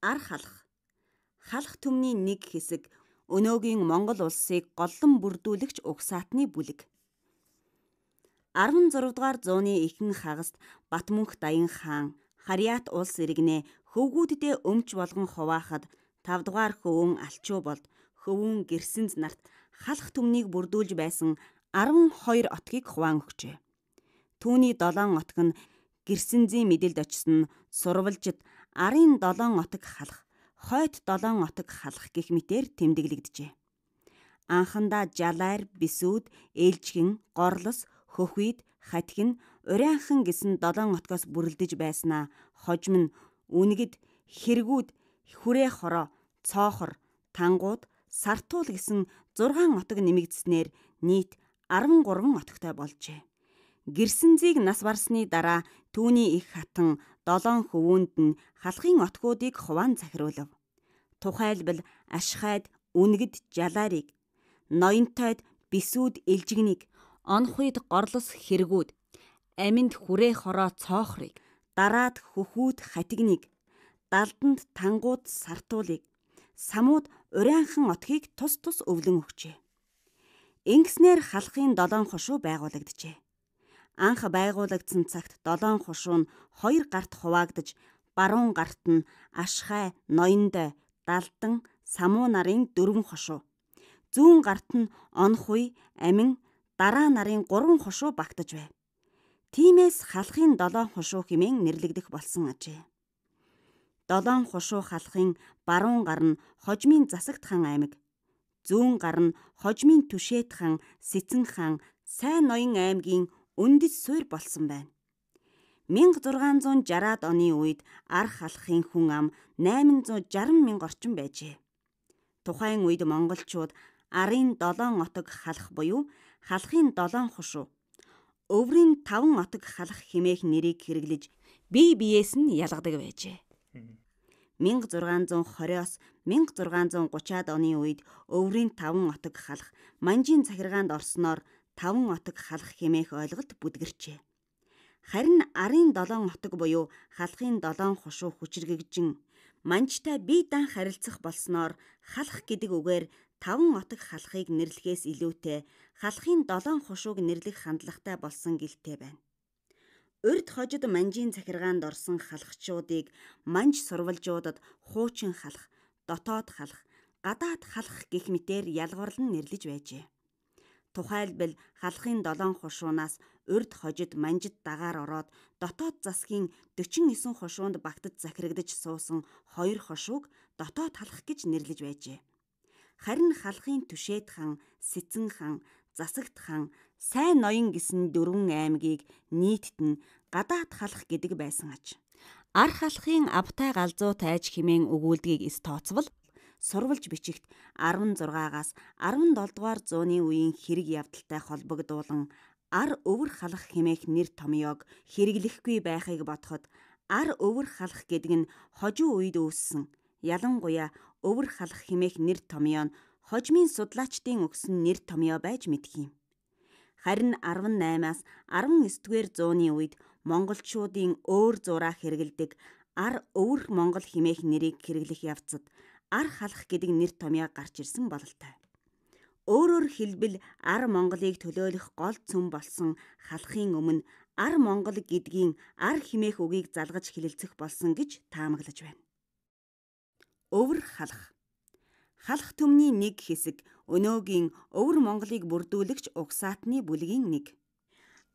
Ар халах. Халах төмний нэг хэсэг өнөөгийн Монгол улсыг голлон бүрдүүлэгч угсаатны бүлэг. 16 дугаар зууны ихэнх хагаст Батмүнх Даян хаан Харьяат улс иргэнэ хөвгүүддээ өмч болгон хуваахад 5 дугаар хөвөн алчуу болд хөвөн гэрсэнз нарт халах төмнийг бүрдүүлж байсан 12 отгийг хуваан өгчээ. Түүний 7 отг нь гэрсэнзийн мэдээлд очсон сурвалжид арын 7 отог халах, хойд 7 отог халах гэх мэтээр тэмдэглэгдэжээ. Анхандаа жалайр, бисүүд, ээлжгэн, горлос, хөхвид, хатгин, урайнхан гэсэн 7 отгоос бүрлдэж байснаа хожим нь үнгэд, хэрэгүүд, хүрээ хороо, цоохор, тангууд, сартуул гэсэн 6 отог нэмэгдснээр нийт 13 отогтой болжээ. Гэрсэнзийг нас барсны дараа түүний их хатан долоон хөвөнд нь халахын отгуудыг хуваан захируулв. Тухайлбал Ашхайд үнгэд жалаарыг, ноёнтойд бисүүд элжигнийг, онхуйд горлос хэрэгүүд, аминд хүрээ хороо цоохрыг, дараад хөхүүд хатигнийг, далданд тангууд сартуулыг, самууд урайнхан отхийг тус тус өвлөн өгчээ. Ингэснээр халахын долоон хошуу байгуулагджээ анх байгуулагдсан цагт долоон хушуун хоёр гарт хуваагдж баруун гарт нь ашхай, ноёндой, далдан, самуу нарын дөрвөн хошуу. Зүүн гарт нь онхуй, амин, дараа нарын гурван хошуу багтаж байв. Тимээс халахын долоон хошуу хэмээн нэрлэгдэх болсон ажээ. Долоон хошуу халахын баруун гар нь хожмын засагт хан аймаг. Зүүн гар нь хожмын түшээт хан, Сэцэн хан, Сайн ноён аймгийн үндэс суурь болсон байна. 1660-ад оны үед арх халахын хүн ам 860 мянга орчим байжээ. Тухайн үед монголчууд арын 7 отог халах буюу халахын 7 хушуу өврийн 5 отог халах химээх нэрийг хэрэглэж бие биеэс нь ялгадаг байжээ. 1620-аас 1630-аад оны үед өврийн 5 отог халах манжийн захиргаанд орсноор 5 отог халах хэмээх ойлголт бүдгэрчээ. Харин арын 7 отог буюу халахын 7 хушуу хүчрэгжин манчтай бие дан харилцах болсноор халах гэдэг үгээр 5 отог халахыг нэрлэхээс илүүтэй халахын 7 хушууг нэрлэх хандлагатай болсон гэлтэй байна. Урд хожид манжийн захиргаанд орсон халахчуудыг манж сурвалжуудад хуучин халах, дотоод халах, гадаад халах гэх мэтээр ялгуурлан нэрлэж байжээ тухайлбал халахын долоон хушуунаас урд хожид манжид дагаар ороод дотоод засгийн 49 хушуунд багтад захирагдж суусан хоёр хошууг дотоод халах гэж нэрлэж байжээ. Харин халахын түшээд хан, Сэцэн хан, Засагт хан, Сайн Ноён гэсэн дөрвөн аймгийг нийтд нь гадаад халах гэдэг байсан аж. Ар халахын автай галзуу тайж химэн өгүүлдгийг эс тооцвол сурвалж бичихт 16-аас 17 дугаар зууны үеийн хэрэг явдалтай холбогдуулан ар өвөр халах хэмээх нэр томьёог хэрэглэхгүй байхыг бодоход ар өвөр халах гэдэг нь хожуу үед үүссэн ялангуяа өвөр халах хэмээх нэр томьёо нь хожмын судлаачдын өгсөн нэр томьёо байж мэдх юм. Харин 18-аас 19-р зууны үед монголчуудын өөр зураа хэрэгэлдэг ар өвөр монгол химээх нэрийг хэрэглэх явцад ар халах гэдэг нэр томьёо гарч ирсэн бололтой. Өөрөөр хэлбэл ар Монголыг төлөөлөх гол цөм болсон халахын өмнө ар Монгол гэдгийн ар химээх үгийг залгаж хэлэлцэх болсон гэж таамаглаж байна. Өвөр халах. Халах төмний нэг хэсэг өнөөгийн өвөр Монголыг бүрдүүлэгч угсаатны бүлгийн нэг.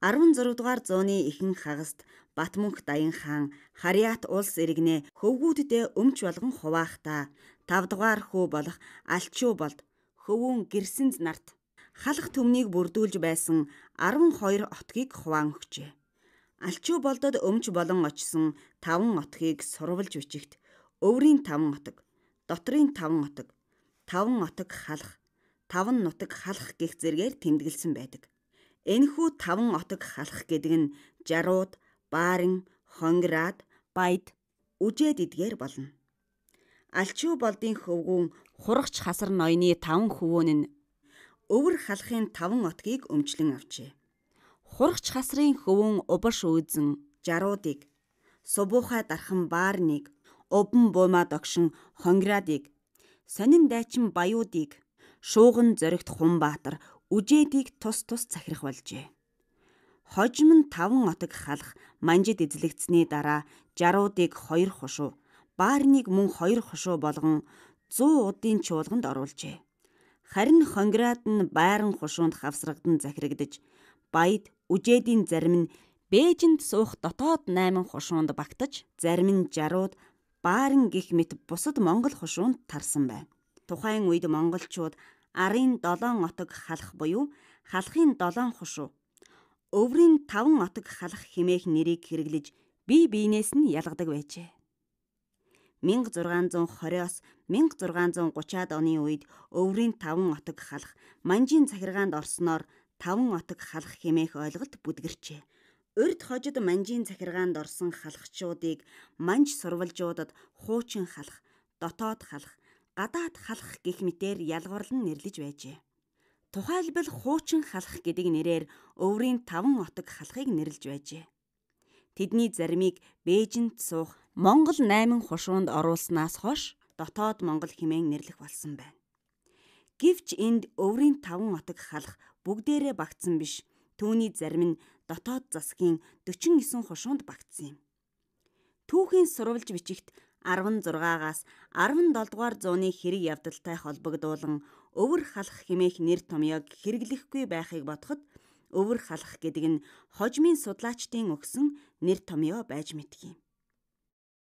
16 дугаар зууны ихэнх хагаст Батмөнх Даян хаан Харьяат улс иргэнэ хөвгүүддээ өмч болгон хуваахта 5 дугаар хөө болох алчуу болд хөвүүн гэрсэнз нарт халах төмнийг бүрдүүлж байсан 12 отгийг хуваан өгчээ. Алчуу болдод өмч болон очсон 5 отгийг сурвалж бичихт өврийн 5 отог, дотрийн 5 отог, 5 отог халах, 5 нутаг халах гих зэргээр тэмдэглэсэн байдаг. Энэхүү 5 отог халах гэдэг нь жарууд, баарын, хонгираад, баяд, үжээд идгээр болно алчуу болдын хөвгүүн хурагч хасар ноёны 5 хөвөөн нь өвөр халахын 5 отгийг өмчлөн авчээ. Хурагч хасрын хөвөн убаш өөзөн жаруудыг субуухай дархан баарныг овн буумад огшин хонгирадыг сонин дайчин баяудыг шууган зоригт Хунбаатар үжээдийг тус тус захирах болжээ. Хожим нь таван отог халах манжид эзлэгдсэний дараа жаруудыг хоёр хушуу баарныг мөн хоёр хошуу болгон 100 удын чуулганд оруулжээ. Харин Хонград нь байран хушуунд хавсрагдан захирагдж баяд үжээдийн зарим нь Бээжинд суух дотоод 8 хушуунд багтаж, зарим нь жарууд баарн гих мэт бусад монгол хушуунд тарсан байна. Тухайн үед монголчууд арын 7 отог халах буюу халахын 7 хушуу, өврийн 5 отог халах химээх нэрийг хэрэглэж бие биенээс нь ялгадаг байжээ. 1620-оос 1630-аад оны үед өврийн 5 отог халах, манжийн захиргаанд орсноор 5 отог халах хэмээх ойлголт бүдгэрчээ. Урд хожид манжийн захиргаанд орсон халахчуудыг манж сурвалжуудад хуучин халах, дотоод халах, гадаад халах гэх мэтээр ялгуурлан нэрлэж байжээ. Тухайлбал хуучин халах гэдэг нэрээр өврийн 5 отог халахыг нэрлэж байжээ тэдний заримыг Бээжинд суух Монгол 8 хушуунд оруулснаас хойш дотоод Монгол хэмээн нэрлэх болсон байна. Гэвч энд өврийн 5 отог халах бүгдээрээ багтсан биш. Түүний зарим нь дотоод засгийн 49 хушуунд багтсан юм. Түүхийн сурвалж бичихт 16-аас 17 дугаар зууны хэрэг явдалтай холбогдуулан өвөр халах хэмээх нэр томьёог хэрэглэхгүй байхыг бодоход өвөр халах гэдэг нь хожмын судлаачдын өгсөн нэр томьёо байж мэдгийм.